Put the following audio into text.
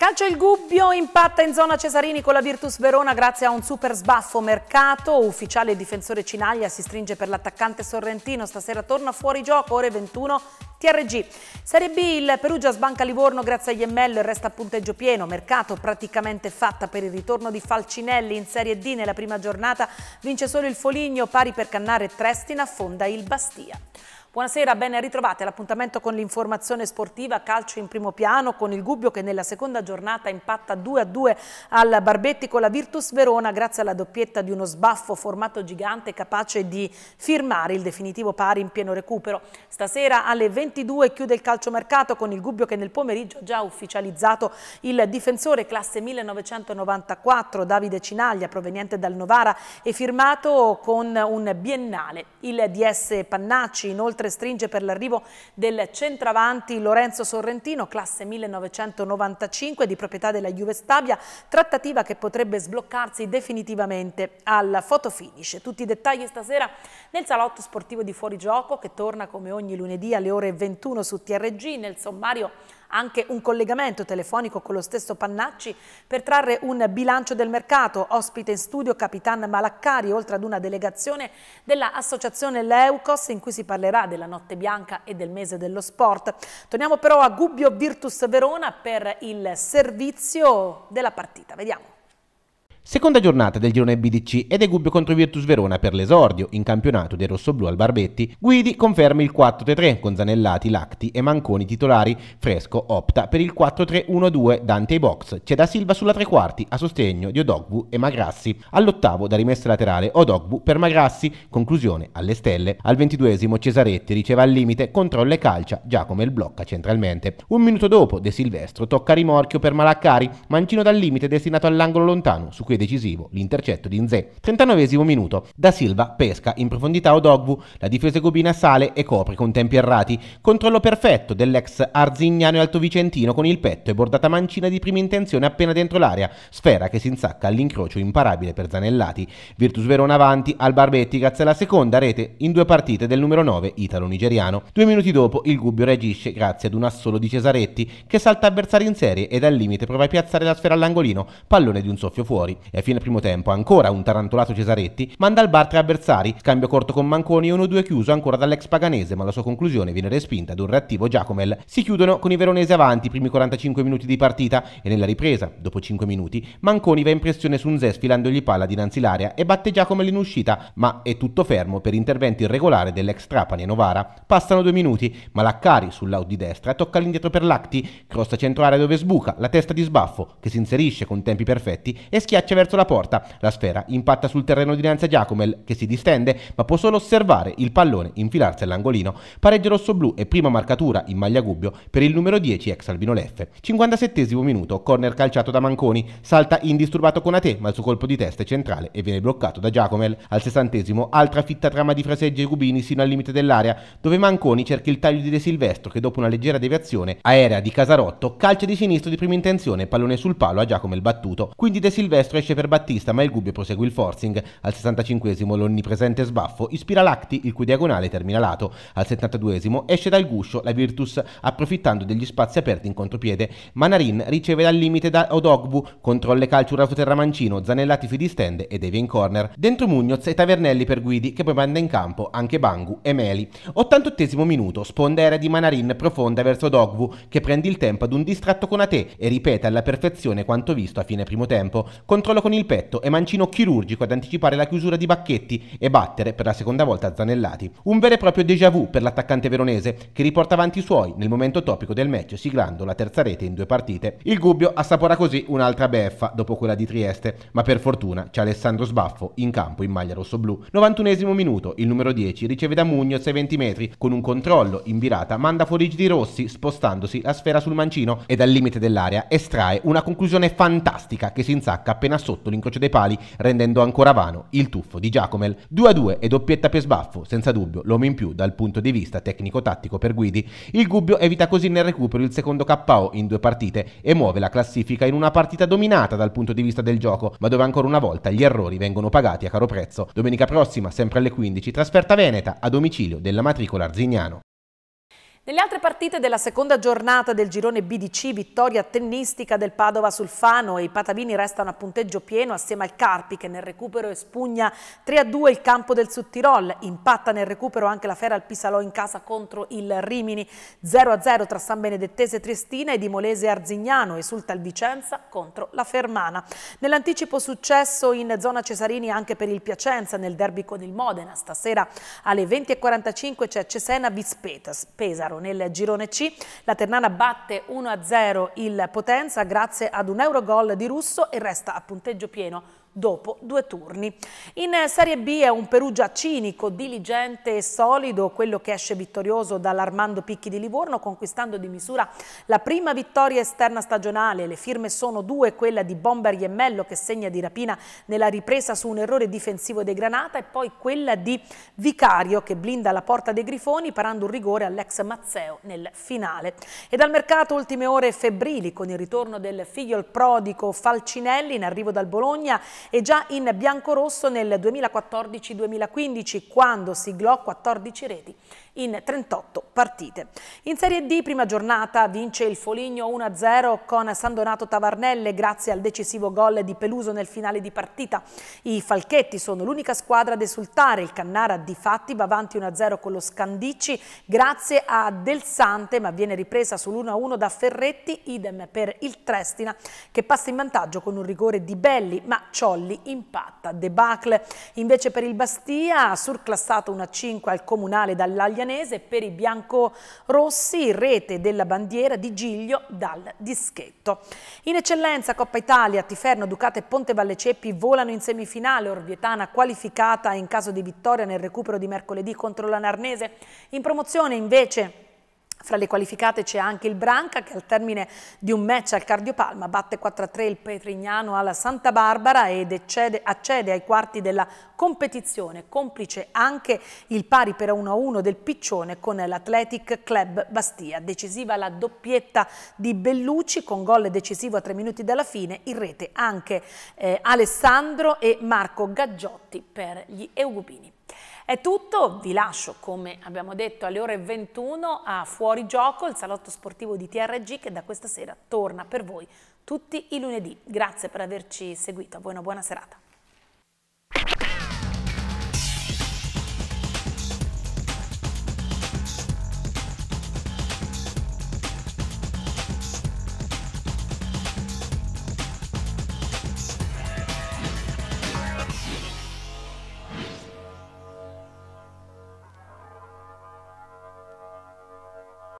Calcio il Gubbio impatta in zona Cesarini con la Virtus Verona grazie a un super sbaffo mercato. Ufficiale difensore Cinaglia si stringe per l'attaccante Sorrentino. Stasera torna fuori gioco, ore 21, TRG. Serie B, il Perugia sbanca Livorno grazie agli ML e resta a punteggio pieno. Mercato praticamente fatta per il ritorno di Falcinelli in Serie D nella prima giornata. Vince solo il Foligno, pari per Cannare e Trestina, affonda il Bastia. Buonasera, ben ritrovate all'appuntamento con l'informazione sportiva calcio in primo piano con il Gubbio che nella seconda giornata impatta 2-2 al Barbetti con la Virtus Verona grazie alla doppietta di uno sbaffo formato gigante capace di firmare il definitivo pari in pieno recupero. Stasera alle 22 chiude il calciomercato con il Gubbio che nel pomeriggio ha già ufficializzato il difensore classe 1994 Davide Cinaglia proveniente dal Novara e firmato con un biennale. Il DS Pannacci inoltre inoltre stringe per l'arrivo del centravanti Lorenzo Sorrentino, classe 1995 di proprietà della Juve Stabia, trattativa che potrebbe sbloccarsi definitivamente al fotofinish. Tutti i dettagli stasera nel salotto sportivo di Fuorigioco che torna come ogni lunedì alle ore 21 su TRG nel sommario anche un collegamento telefonico con lo stesso Pannacci per trarre un bilancio del mercato. Ospite in studio Capitan Malaccari, oltre ad una delegazione dell'associazione Leucos in cui si parlerà della notte bianca e del mese dello sport. Torniamo però a Gubbio Virtus Verona per il servizio della partita. Vediamo. Seconda giornata del girone BDC ed è Gubbio contro Virtus Verona per l'esordio in campionato dei rossoblù al Barbetti. Guidi conferma il 4-3-3 con Zanellati, Lacti e Manconi titolari. Fresco opta per il 4-3-1-2 Dante ai box. C'è da Silva sulla tre quarti a sostegno di Odogbu e Magrassi. All'ottavo da rimessa laterale Odogbu per Magrassi, conclusione alle stelle. Al ventiduesimo Cesaretti riceve al limite, controlla e calcia, Giacomo il blocca centralmente. Un minuto dopo De Silvestro tocca a rimorchio per Malaccari, mancino dal limite destinato all'angolo lontano su qui è decisivo l'intercetto di Nzè. 39 minuto. Da Silva pesca in profondità Odogwu, la difesa cubina sale e copre con tempi errati. Controllo perfetto dell'ex arzignano e Alto Vicentino con il petto e bordata mancina di prima intenzione appena dentro l'area. Sfera che si insacca all'incrocio imparabile per Zanellati. Virtus Verona avanti, al Barbetti grazie alla seconda rete in due partite del numero 9 italo-nigeriano. Due minuti dopo il Gubbio reagisce grazie ad un assolo di Cesaretti che salta avversari in serie e dal limite prova a piazzare la sfera all'angolino, pallone di un soffio fuori. E a fine primo tempo, ancora un tarantolato Cesaretti manda al bar tre avversari, scambio corto con Manconi e 1-2 chiuso ancora dall'ex Paganese, ma la sua conclusione viene respinta ad un reattivo Giacomel. Si chiudono con i veronesi avanti i primi 45 minuti di partita e nella ripresa, dopo 5 minuti, Manconi va in pressione su un Zè sfilandogli palla dinanzi l'area e batte Giacomel in uscita, ma è tutto fermo per intervento irregolare dell'ex Trapani e Novara. Passano due minuti, ma Laccari sull'out di destra tocca all'indietro per Lacti, crosta centrale dove sbuca, la testa di sbaffo che si inserisce con tempi perfetti e schiaccia schiaccia verso la porta. La sfera impatta sul terreno dinanzi a Giacomel, che si distende, ma può solo osservare il pallone infilarsi all'angolino. Pareggio rosso-blu e prima marcatura in maglia gubbio per il numero 10 ex Albino Leffe. 57 minuto, corner calciato da Manconi, salta indisturbato con Ate, ma il suo colpo di testa è centrale e viene bloccato da Giacomel. Al 60 altra fitta trama di fraseggi e Gubini sino al limite dell'area, dove Manconi cerca il taglio di De Silvestro che dopo una leggera deviazione aerea di Casarotto calcia di sinistro di prima intenzione, pallone sul palo a Giacomel battuto. Quindi De Silvestro è cresce per Battista, ma il Gubbio prosegue il forcing. Al 65esimo l'onnipresente sbaffo ispira Lacti, il cui diagonale termina lato. Al 72esimo esce dal guscio la Virtus, approfittando degli spazi aperti in contropiede. Manarin riceve dal limite da Odogbu, controlle calcio Rafoterra terramancino, Zanellati si distende e devia in corner. Dentro Mugnoz e Tavernelli per Guidi, che poi manda in campo anche Bangu e Meli. 88 minuto, sponda aerea di Manarin profonda verso Odogbu, che prende il tempo ad un distratto con Ate e ripete alla perfezione quanto visto a fine primo tempo. Contro controllo con il petto e Mancino chirurgico ad anticipare la chiusura di Bacchetti e battere per la seconda volta Zanellati. Un vero e proprio déjà vu per l'attaccante veronese che riporta avanti i suoi nel momento topico del match siglando la terza rete in due partite. Il Gubbio assapora così un'altra beffa dopo quella di Trieste, ma per fortuna c'è Alessandro Sbaffo in campo in maglia rosso-blu. 91 minuto, il numero 10 riceve da Mugnoz ai 20 metri, con un controllo in virata manda fuori di Rossi spostandosi la sfera sul mancino e dal limite dell'area estrae una conclusione fantastica che si insacca appena sotto l'incrocio dei pali, rendendo ancora vano il tuffo di Giacomel. 2-2 e doppietta per sbaffo, senza dubbio l'uomo in più dal punto di vista tecnico-tattico per Guidi. Il Gubbio evita così nel recupero il secondo KO in due partite e muove la classifica in una partita dominata dal punto di vista del gioco, ma dove ancora una volta gli errori vengono pagati a caro prezzo. Domenica prossima, sempre alle 15, trasferta veneta a domicilio della matricola Arzignano. Nelle altre partite della seconda giornata del girone BDC, vittoria tennistica del Padova sul Fano e i Patavini restano a punteggio pieno assieme al Carpi che nel recupero espugna 3-2 il campo del Sudtirol, impatta nel recupero anche la Feral Pisalò in casa contro il Rimini, 0-0 tra San Benedettese Triestina e di Molese Arzignano, esulta il Vicenza contro la Fermana. Nell'anticipo successo in zona Cesarini anche per il Piacenza nel derby con il Modena, stasera alle 20.45 c'è Cesena-Vispetas, Pesaro nel girone C la Ternana batte 1-0 il Potenza grazie ad un Eurogol di Russo e resta a punteggio pieno dopo due turni. In Serie B è un Perugia cinico, diligente e solido, quello che esce vittorioso dall'Armando Picchi di Livorno, conquistando di misura la prima vittoria esterna stagionale. Le firme sono due, quella di Bomber Iemmello che segna di rapina nella ripresa su un errore difensivo dei Granata e poi quella di Vicario che blinda la porta dei Grifoni parando un rigore all'ex Mazzeo nel finale. E dal mercato ultime ore febbrili con il ritorno del figlio il prodigo Falcinelli in arrivo dal Bologna e già in biancorosso nel 2014-2015 quando siglò 14 reti in 38 partite. In Serie D, prima giornata, vince il Foligno 1-0 con San Donato Tavarnelle grazie al decisivo gol di Peluso nel finale di partita. I Falchetti sono l'unica squadra ad esultare, il Cannara di fatti va avanti 1-0 con lo Scandicci grazie a Del Sante ma viene ripresa sull'1-1 da Ferretti, idem per il Trestina che passa in vantaggio con un rigore di Belli ma ciò Ciolli impatta, debacle. Invece per il Bastia, surclassato una 5 al comunale dall'Aglianese, per i biancorossi, rete della bandiera di Giglio dal dischetto. In eccellenza Coppa Italia, Tiferno, Ducate e Ponte Valle Ceppi volano in semifinale, Orvietana qualificata in caso di vittoria nel recupero di mercoledì contro la Narnese. In promozione invece fra le qualificate c'è anche il Branca che al termine di un match al Cardiopalma batte 4-3 il Petrignano alla Santa Barbara ed accede, accede ai quarti della competizione, complice anche il pari per 1-1 del Piccione con l'Athletic Club Bastia. Decisiva la doppietta di Bellucci con gol decisivo a tre minuti dalla fine, in rete anche eh, Alessandro e Marco Gaggiotti per gli Eugubini. È tutto, vi lascio come abbiamo detto alle ore 21 a Fuori Gioco, il salotto sportivo di TRG che da questa sera torna per voi tutti i lunedì. Grazie per averci seguito, a voi una buona serata.